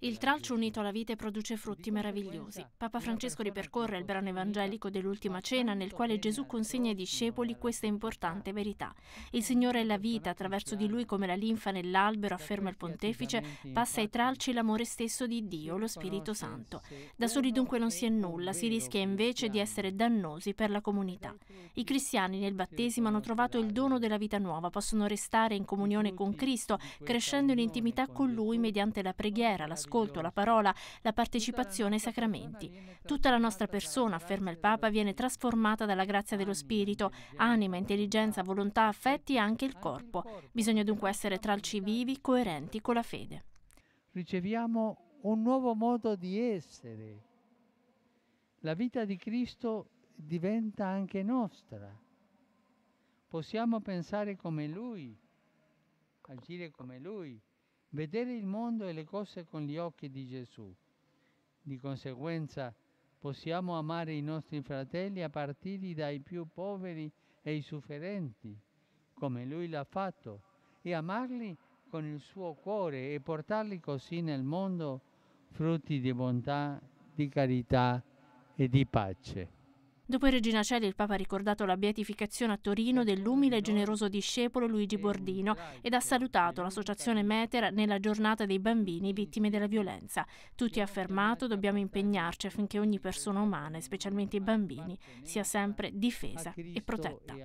Il tralcio unito alla vite produce frutti meravigliosi. Papa Francesco ripercorre il brano evangelico dell'ultima cena nel quale Gesù consegna ai discepoli questa importante verità. Il Signore è la vita, attraverso di lui come la linfa nell'albero, afferma il pontefice, passa ai tralci l'amore stesso di Dio, lo Spirito Santo. Da soli dunque non si è nulla, si rischia invece di essere dannosi per la comunità. I cristiani nel battesimo hanno trovato il dono della vita nuova, possono restare in comunione con Cristo, crescendo in intimità con Lui mediante la preghiera, la l'ascolto, la parola, la partecipazione ai sacramenti. Tutta la nostra persona, afferma il Papa, viene trasformata dalla grazia dello Spirito, anima, intelligenza, volontà, affetti e anche il corpo. Bisogna dunque essere tralci vivi, coerenti con la fede. Riceviamo un nuovo modo di essere. La vita di Cristo diventa anche nostra. Possiamo pensare come Lui, agire come Lui vedere il mondo e le cose con gli occhi di Gesù. Di conseguenza possiamo amare i nostri fratelli a partire dai più poveri e i sofferenti, come lui l'ha fatto, e amarli con il suo cuore e portarli così nel mondo frutti di bontà, di carità e di pace. Dopo Regina Celi, il Papa ha ricordato la beatificazione a Torino dell'umile e generoso discepolo Luigi Bordino ed ha salutato l'associazione Metera nella giornata dei bambini vittime della violenza. Tutti ha affermato dobbiamo impegnarci affinché ogni persona umana, specialmente i bambini, sia sempre difesa e protetta.